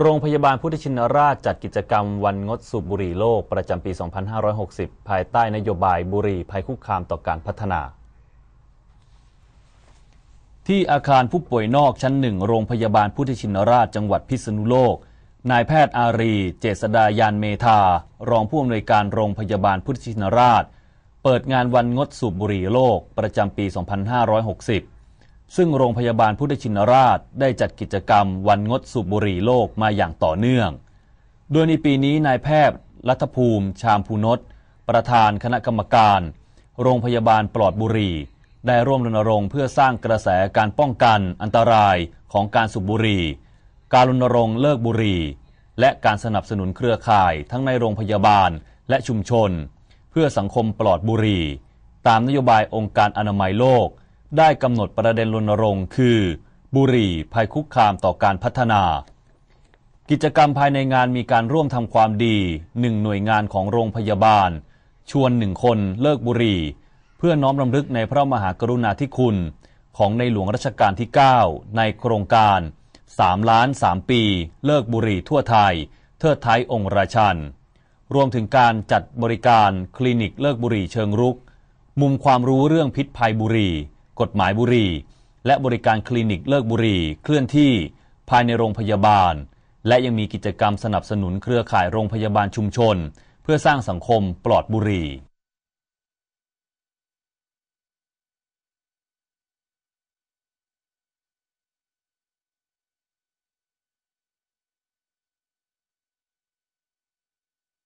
โรงพยาบาลพุทธชินราชจัดกิจกรรมวันงดสูบบุหรี่โลก ประจำปี 2560 ภายใต้นโยบายบุหรี่ภัยคุกคามต่อการพัฒนา ที่อาคารผู้ป่วยนอกชั้นหนึ่งโรงพยาบาลพุทธชินราชจังหวัดพิษณุโลก นายแพทย์อารี เจษดายานเมธารองผู้อำนวยการโรงพยาบาลพุทธชินราช เปิดงานวันงดสูบบุหรี่โลก ประจำปี 2560ซึ่งโรงพยาบาลพุทธชินราชได้จัดกิจกรรมวันงดสูบบุหรี่โลกมาอย่างต่อเนื่อง โดยในปีนี้นายแพทย์ รัฐภูมิ ชามภูนศประธานคณะกรรมการ โรงพยาบาลปลอดบุหรี่ ได้ร่วมรณรงค์เพื่อสร้างกระแสการป้องกันอันตรายของการสูบบุหรี่การรณรงค์เลิกบุหรี่และการสนับสนุนเครือข่าย ทั้งในโรงพยาบาลและชุมชน เพื่อสังคมปลอดบุหรี่ตามนโยบายองค์การอนามัยโลกได้กำหนดประเด็นรณรงค์ คือ บุหรี่ภัยคุกคามต่อการพัฒนา กิจกรรมภายในงานมีการร่วมทำความดีหนึ่งหน่วยงานของโรงพยาบาล ชวนหนึ่งคนเลิกบุหรี่ เพื่อน้อมรำลึกในพระมหากรุณาธิคุณ ของในหลวงรัชกาลที่ 9 ในโครงการ3ล้าน3 ปีเลิกบุหรี่ ทั่วไทย เทิดไทยองค์ราชัน รวมถึงการจัดบริการ คลินิกเลิกบุหรี่เชิงรุก มุมความรู้เรื่องพิษภัยบุหรี่กฎหมายบุหรี่และบริการคลินิกเลิกบุหรี่เคลื่อนที่ภายในโรงพยาบาล และยังมีกิจกรรมสนับสนุนเครือข่ายโรงพยาบาลชุมชน เพื่อสร้างสังคมปลอดบุหรี่